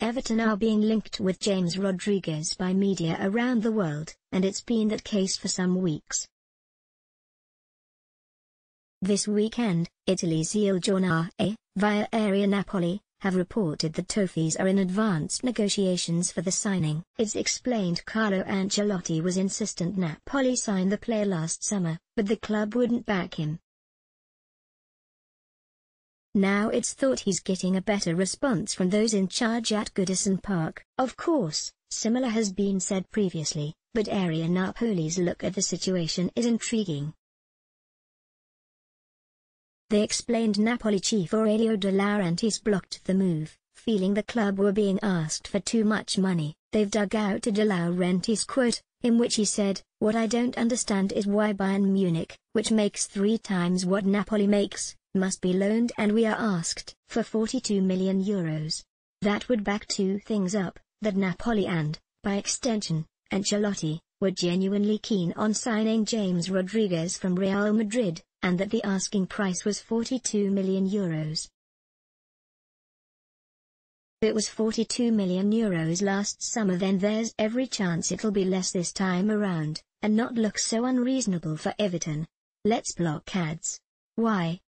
Everton are being linked with James Rodriguez by media around the world, and it's been that case for some weeks. This weekend, Italy's Il Giornale, via Area Napoli, have reported that Toffees are in advanced negotiations for the signing. It's explained Carlo Ancelotti was insistent Napoli sign the player last summer, but the club wouldn't back him. Now it's thought he's getting a better response from those in charge at Goodison Park. Of course, similar has been said previously, but Napoli's look at the situation is intriguing. They explained Napoli chief Aurelio De Laurentiis blocked the move, feeling the club were being asked for too much money. They've dug out a De Laurentiis quote, in which he said, What I don't understand is why Bayern Munich, which makes three times what Napoli makes, must be loaned and we are asked for 42 million euros. That would back two things up, that Napoli and, by extension, Ancelotti, were genuinely keen on signing James Rodriguez from Real Madrid, and that the asking price was 42 million euros. It was 42 million euros last summer then there's every chance it'll be less this time around, and not look so unreasonable for Everton. Let's block ads. Why?